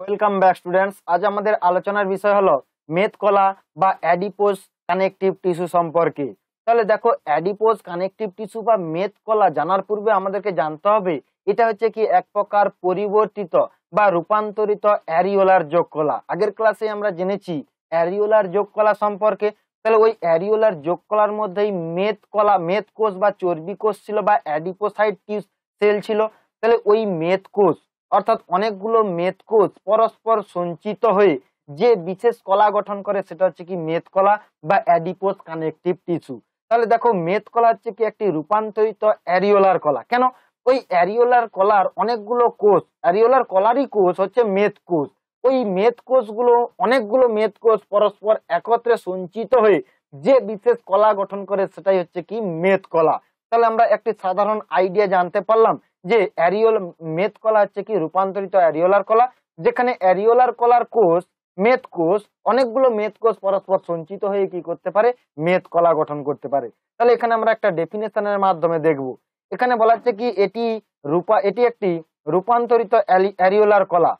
welcome back students আজ আমাদের আলোচনার বিষয় হলো মেদকলা বা অ্যাডিপোজ কানেকটিভ টিস্যু সম্পর্কে তাহলে দেখো অ্যাডিপোজ কানেকটিভ টিস্যু বা মেদকলা জানার পূর্বে আমাদেরকে জানতে হবে এটা হচ্ছে কি এক প্রকার পরিবর্তিত বা রূপান্তরিত অ্যারিওলার যোগকলা আগের ক্লাসে আমরা জেনেছি অ্যারিওলার যোগকলা সম্পর্কে তাহলে ওই অ্যারিওলার যোগকলার মধ্যেই মেদকলা মেদকোষ বা চর্বি কোষ ছিল বা অ্যাডিপোসাইড টিস সেল ছিল তাহলে ওই মেদকোষ অর্থাৎ অনেকগুলো মেদকোষ পরস্পর সঞ্চিত হয়ে যে বিশেষ কলা গঠন করে সেটা হচ্ছে কি মেদকলা বা অ্যাডিপোস কানেকটিভ টিস্যু তাহলে দেখো মেদকলা হচ্ছে কি একটি রূপান্তরিত অ্যারিওলার কলা কেন ওই অ্যারিওলার কলার অনেকগুলো কোষ অ্যারিওলার কলারই কোষ হচ্ছে মেদকোষ ওই মেদ কোষগুলো অনেকগুলো মেদ পরস্পর একত্রে সঞ্চিত হয়ে যে বিশেষ কলা গঠন করে সেটাই হচ্ছে কি মেদকলা তাহলে আমরা একটি সাধারণ আইডিয়া জানতে পারলাম যে অ্যারিওল মেথ কলা হচ্ছে কি রূপান্তরিত অ্যারিওলার কলা যেখানে অ্যারিওলার কলার কোষ মেদ কোষ অনেকগুলো মেদ কোষ পরস্পর সঞ্চিত হয়ে কি করতে পারে মেদ কলা গঠন করতে পারে তাহলে এখানে আমরা একটা ডেফিনেশনের মাধ্যমে দেখব এখানে বলা হচ্ছে কি এটি রূপা এটি একটি রূপান্তরিত অ্যারিওলার কলা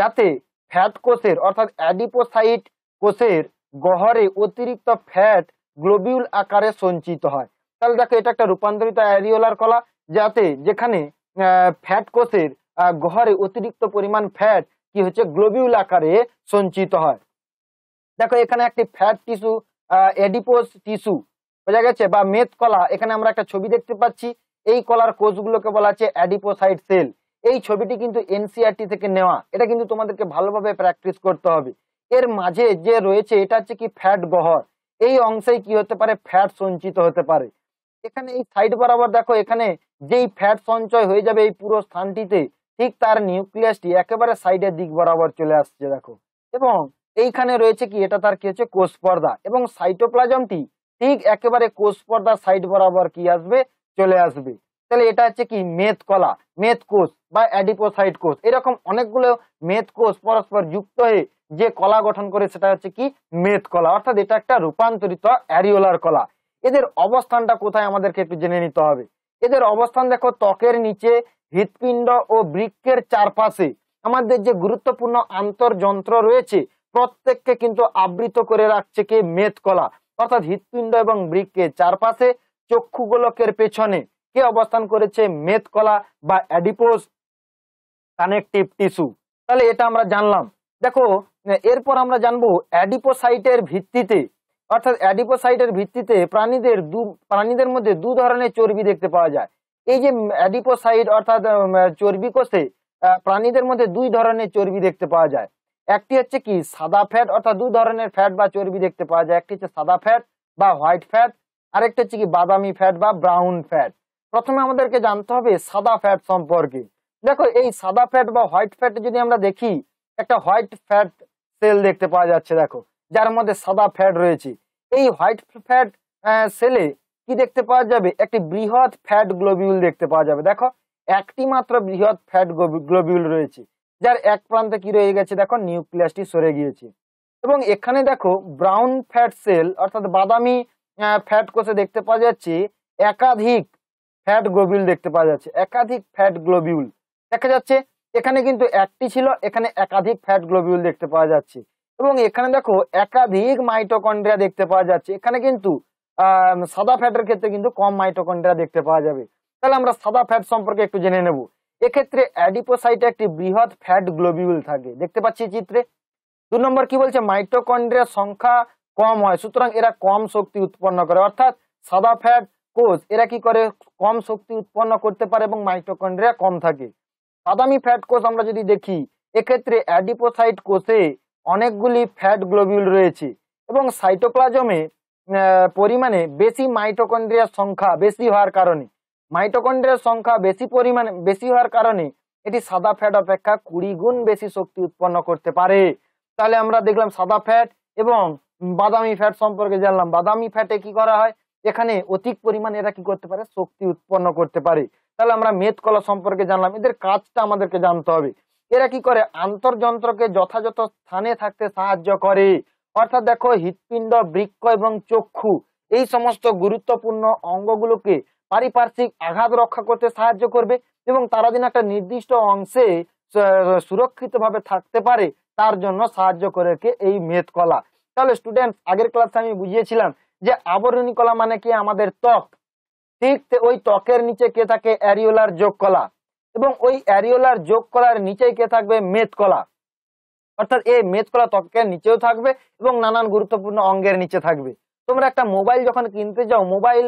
যাতে ফ্যাট কোষের অর্থাৎ অ্যাডিপোসাইট কোষের গহরে অতিরিক্ত ফ্যাট গ্লোবিউল আকারে সঞ্চিত হয় তাহলে দেখো এটা একটা রূপান্তরিত অ্যারিওলার কলা যাতে যেখানে ফ্যাট কোষের গহরে অতিরিক্ত পরিমাণ ফ্যাট কি হচ্ছে গ্লোবিউল আকারে সঞ্চিত হয় দেখো এখানে একটি ফ্যাট টিস্যু এডিপোস টিস্যু বোঝা গেছে বা মেদ কলা এখানে আমরা একটা ছবি দেখতে পাচ্ছি এই কলার কোষগুলোকে বলা হচ্ছে অ্যাডিপোসাইড সেল এই ছবিটি কিন্তু এনসিআরটি e থেকে নেওয়া এটা কিন্তু তোমাদেরকে ভালোভাবে প্র্যাকটিস করতে হবে এর মাঝে যে রয়েছে এটা হচ্ছে কি ফ্যাট গহর এই অংশেই কি হতে পারে ফ্যাট সঞ্চিত হতে পারে এখানে এই সাইড বরাবর দেখো এখানে যেই ফ্যাট সঞ্চয় হয়ে যাবে এই পুরো স্থানটিতে ঠিক তার নিউক্লিয়াসটি একেবারে সাইডের দিক বরাবর চলে আসছে দেখো এবং এইখানে রয়েছে কি এটা তার কি হচ্ছে কোষ পর্দা এবং সাইটোপ্লাজমটি ঠিক একেবারে কোষ পর্দা সাইড বরাবর কি আসবে চলে আসবে তাহলে এটা হচ্ছে কি মেদ কলা মেদ কোষ বা অ্যাডিপোসাইড কোষ এরকম অনেকগুলো মেদ কোষ পরস্পর যুক্ত হয়ে যে কলা গঠন করে সেটা হচ্ছে কি মেদ কলা অর্থাৎ এটা একটা রূপান্তরিত অ্যারিওলার কলা এদের অবস্থানটা কোথায় আমাদেরকে একটু জেনে নিতে হবে এদের অবস্থান দেখো ত্বকের নিচে হৃৎপিণ্ড ও বৃক্ষের চারপাশে আমাদের যে গুরুত্বপূর্ণ আন্তর্যন্ত্র রয়েছে প্রত্যেককে কিন্তু আবৃত করে রাখছে কে মেদকলা অর্থাৎ হৃৎপিণ্ড এবং বৃক্ষের চারপাশে চক্ষু গোলকের পেছনে কে অবস্থান করেছে মেদকলা বা অ্যাডিপোস কানেকটিভ টিস্যু তাহলে এটা আমরা জানলাম দেখো এরপর আমরা জানবো অ্যাডিপোসাইটের ভিত্তিতে অর্থাৎ অ্যাডিপোসাইটের ভিত্তিতে প্রাণীদের দু প্রাণীদের মধ্যে দু ধরনের চর্বি দেখতে পাওয়া যায় এই যে অ্যাডিপোসাইট অর্থাৎ চর্বি কোষে প্রাণীদের মধ্যে দুই ধরনের চর্বি দেখতে পাওয়া যায় একটি হচ্ছে কি সাদা ফ্যাট অর্থাৎ দু ধরনের ফ্যাট বা চর্বি দেখতে পাওয়া যায় একটি হচ্ছে সাদা ফ্যাট বা হোয়াইট ফ্যাট আরেকটি হচ্ছে কি বাদামি ফ্যাট বা ব্রাউন ফ্যাট প্রথমে আমাদেরকে জানতে হবে সাদা ফ্যাট সম্পর্কে দেখো এই সাদা ফ্যাট বা হোয়াইট ফ্যাট যদি আমরা দেখি একটা হোয়াইট ফ্যাট সেল দেখতে পাওয়া যাচ্ছে দেখো যার মধ্যে সাদা ফ্যাট রয়েছে এই হোয়াইট ফ্যাট সেলে কি দেখতে পাওয়া যাবে একটি বৃহৎ ফ্যাট গ্লোবিউল দেখতে পাওয়া যাবে দেখো একটি মাত্র বৃহৎ ফ্যাট গ্লোবিউল রয়েছে যার এক প্রান্তে কি রয়ে গেছে দেখো নিউক্লিয়াসটি সরে গিয়েছে এবং এখানে দেখো ব্রাউন ফ্যাট সেল অর্থাৎ বাদামি ফ্যাট কোষে দেখতে পাওয়া যাচ্ছে একাধিক ফ্যাট গ্লোবিউল দেখতে পাওয়া যাচ্ছে একাধিক ফ্যাট গ্লোবিউল দেখা যাচ্ছে এখানে কিন্তু একটি ছিল এখানে একাধিক ফ্যাট গ্লোবিউল দেখতে পাওয়া যাচ্ছে এবং এখানে দেখো একাধিক মাইটোকন্ড্রিয়া দেখতে পাওয়া যাচ্ছে এখানে কিন্তু সাদা ফ্যাটের ক্ষেত্রে কিন্তু কম মাইটোকন্ড্রিয়া দেখতে পাওয়া যাবে তাহলে আমরা সাদা ফ্যাট সম্পর্কে একটু জেনে নেব এক্ষেত্রে অ্যাডিপোসাইটে একটি বৃহৎ ফ্যাট গ্লোবিউল থাকে দেখতে পাচ্ছি চিত্রে দু নম্বর কি বলছে মাইটোকন্ড্রিয়ার সংখ্যা কম হয় সুতরাং এরা কম শক্তি উৎপন্ন করে অর্থাৎ সাদা ফ্যাট কোষ এরা কি করে কম শক্তি উৎপন্ন করতে পারে এবং মাইটোকন্ড্রিয়া কম থাকে বাদামি ফ্যাট কোষ আমরা যদি দেখি এক্ষেত্রে অ্যাডিপোসাইট কোষে অনেকগুলি ফ্যাট গ্লোবিউল রয়েছে এবং সাইটোপ্লাজমে পরিমাণে বেশি মাইটোকন্ড্রিয়ার সংখ্যা বেশি হওয়ার কারণে মাইটোকন্ড্রিয়ার সংখ্যা বেশি পরিমাণে বেশি হওয়ার কারণে এটি সাদা ফ্যাট অপেক্ষা কুড়ি গুণ বেশি শক্তি উৎপন্ন করতে পারে তাহলে আমরা দেখলাম সাদা ফ্যাট এবং বাদামি ফ্যাট সম্পর্কে জানলাম বাদামি ফ্যাটে কি করা হয় এখানে অধিক পরিমাণে এরা কি করতে পারে শক্তি উৎপন্ন করতে পারে তাহলে আমরা মেদ কলা সম্পর্কে জানলাম এদের কাজটা আমাদেরকে জানতে হবে এরা কি করে আন্তর্যন্ত্রকে যথাযথ স্থানে থাকতে সাহায্য করে অর্থাৎ দেখো হৃৎপিণ্ড বৃক্ষ এবং চক্ষু এই সমস্ত গুরুত্বপূর্ণ অঙ্গগুলোকে পারিপার্শ্বিক আঘাত রক্ষা করতে সাহায্য করবে এবং তারা যেন একটা নির্দিষ্ট অংশে সুরক্ষিতভাবে থাকতে পারে তার জন্য সাহায্য করে এই মেদ কলা তাহলে স্টুডেন্ট আগের ক্লাসে আমি বুঝিয়েছিলাম যে আবরণী কলা মানে কি আমাদের ত্বক ঠিক ওই ত্বকের নিচে কে থাকে অ্যারিওলার যোগ কলা এবং ওই অ্যারিওলার যোগ কলার নিচেই কে থাকবে মেদ কলা অর্থাৎ এই মেদ কলা ত্বকের নিচেও থাকবে এবং নানান গুরুত্বপূর্ণ অঙ্গের নিচে থাকবে তোমরা একটা মোবাইল যখন কিনতে যাও মোবাইল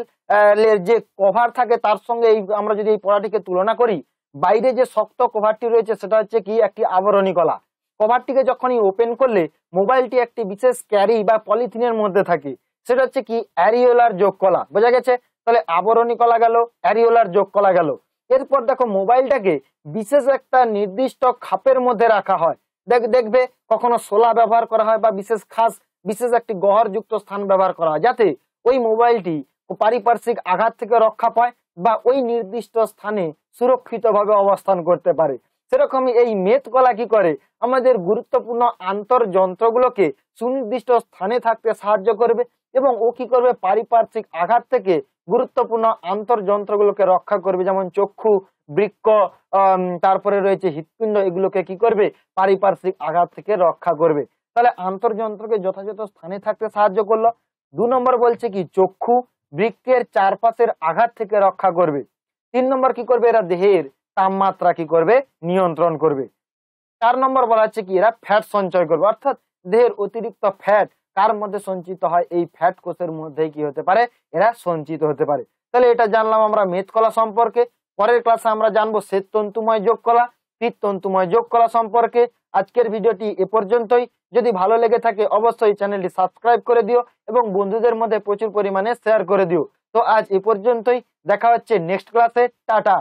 এর যে কভার থাকে তার সঙ্গে এই আমরা যদি এই পড়াটিকে তুলনা করি বাইরে যে শক্ত কভারটি রয়েছে সেটা হচ্ছে কি একটি আবরণী কলা কভারটিকে যখনই ওপেন করলে মোবাইলটি একটি বিশেষ ক্যারি বা পলিথিনের মধ্যে থাকে সেটা হচ্ছে কি অ্যারিওলার যোগ কলা বোঝা গেছে তাহলে আবরণী কলা গেল অ্যারিওলার যোগ কলা গেল এরপর দেখো মোবাইলটাকে বিশেষ একটা নির্দিষ্ট খাপের মধ্যে রাখা হয় দেখবে কখনো সোলা ব্যবহার করা হয় বা বিশেষ খাস বিশেষ একটি গহরযুক্ত স্থান ব্যবহার করা হয় যাতে ওই মোবাইলটি পারিপার্শ্বিক আঘাত থেকে রক্ষা পায় বা ওই নির্দিষ্ট স্থানে সুরক্ষিতভাবে অবস্থান করতে পারে সেরকমই এই মেদ কলা কি করে আমাদের গুরুত্বপূর্ণ যন্ত্রগুলোকে সুনির্দিষ্ট স্থানে থাকতে সাহায্য করবে এবং ও কি করবে পারিপার্শ্বিক আঘাত থেকে গুরুত্বপূর্ণ যন্ত্রগুলোকে রক্ষা করবে যেমন চক্ষু বৃক্ষ তারপরে রয়েছে হৃৎপিণ্ড এগুলোকে কি করবে পারিপার্শ্বিক আঘাত থেকে রক্ষা করবে তাহলে আন্তর্যন্ত্রকে যথাযথ স্থানে থাকতে সাহায্য করলো দু নম্বর বলছে কি চক্ষু বৃক্ষের চারপাশের আঘাত থেকে রক্ষা করবে তিন নম্বর কি করবে এরা দেহের তাপমাত্রা কি করবে নিয়ন্ত্রণ করবে চার নম্বর বলা হচ্ছে কি এরা ফ্যাট সঞ্চয় করবে অর্থাৎ দেহের অতিরিক্ত ফ্যাট কার মধ্যে সঞ্চিত হয় এই ফ্যাট কোষের মধ্যে কি হতে পারে এরা সঞ্চিত হতে পারে তাহলে এটা জানলাম আমরা মেদকলা সম্পর্কে পরের ক্লাসে আমরা জানবো শ্বেত তন্তুময় যোগ কলা পিত তন্তুময় যোগ কলা সম্পর্কে আজকের ভিডিওটি এ পর্যন্তই যদি ভালো লেগে থাকে অবশ্যই চ্যানেলটি সাবস্ক্রাইব করে দিও এবং বন্ধুদের মধ্যে প্রচুর পরিমাণে শেয়ার করে দিও তো আজ এ পর্যন্তই দেখা হচ্ছে নেক্সট ক্লাসে টাটা